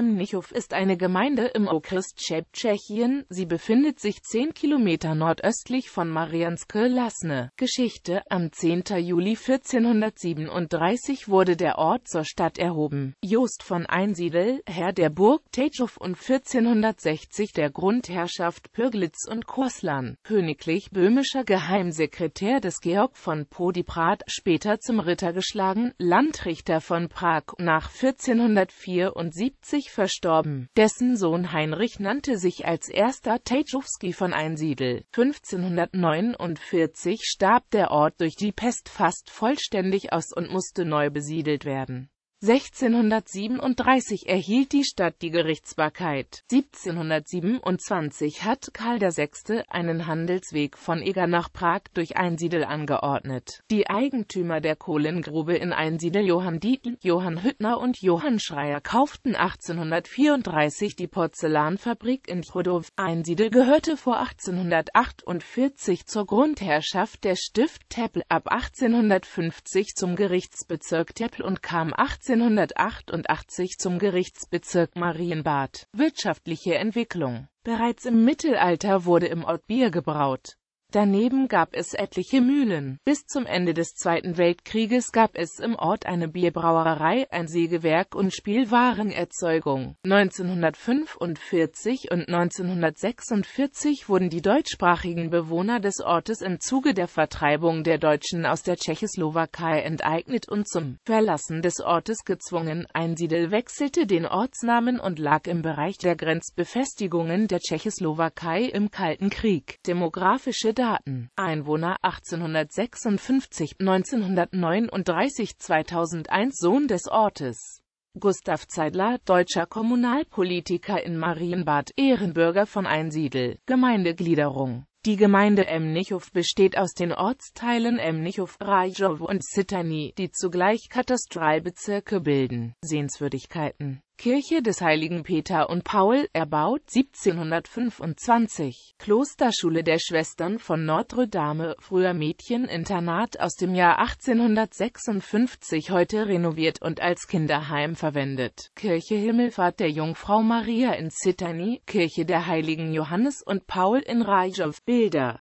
Mnichow ist eine Gemeinde im Okres Tschechien. Sie befindet sich 10 Kilometer nordöstlich von Marianske Lasne. Geschichte Am 10. Juli 1437 wurde der Ort zur Stadt erhoben. Jost von Einsiedel, Herr der Burg Techow und 1460 der Grundherrschaft Pürglitz und Koslan, königlich böhmischer Geheimsekretär des Georg von Podiprat, später zum Ritter geschlagen, Landrichter von Prag, nach 1474 Heinrich verstorben. Dessen Sohn Heinrich nannte sich als erster Tejowski von Einsiedel. 1549 starb der Ort durch die Pest fast vollständig aus und musste neu besiedelt werden 1637 erhielt die Stadt die Gerichtsbarkeit. 1727 hat Karl VI. einen Handelsweg von Eger nach Prag durch Einsiedel angeordnet. Die Eigentümer der Kohlengrube in Einsiedel Johann Dietl, Johann Hüttner und Johann Schreier kauften 1834 die Porzellanfabrik in Chodow. Einsiedel gehörte vor 1848 zur Grundherrschaft der Stift Teppel, ab 1850 zum Gerichtsbezirk Teppel und kam 18 1688 zum Gerichtsbezirk Marienbad. Wirtschaftliche Entwicklung Bereits im Mittelalter wurde im Ort Bier gebraut Daneben gab es etliche Mühlen. Bis zum Ende des Zweiten Weltkrieges gab es im Ort eine Bierbrauerei, ein Sägewerk und Spielwarenerzeugung. 1945 und 1946 wurden die deutschsprachigen Bewohner des Ortes im Zuge der Vertreibung der Deutschen aus der Tschechoslowakei enteignet und zum Verlassen des Ortes gezwungen. Einsiedel wechselte den Ortsnamen und lag im Bereich der Grenzbefestigungen der Tschechoslowakei im Kalten Krieg. Demografische Daten Einwohner 1856, 1939, 2001 Sohn des Ortes Gustav Zeidler, deutscher Kommunalpolitiker in Marienbad, Ehrenbürger von Einsiedel, Gemeindegliederung die Gemeinde Emnichow besteht aus den Ortsteilen Emnichow, Rajow und Sitani, die zugleich Katastralbezirke bilden. Sehenswürdigkeiten Kirche des Heiligen Peter und Paul, erbaut 1725, Klosterschule der Schwestern von Notre Dame, früher Mädcheninternat aus dem Jahr 1856, heute renoviert und als Kinderheim verwendet, Kirche Himmelfahrt der Jungfrau Maria in Zittani, Kirche der Heiligen Johannes und Paul in Rajow, Bilder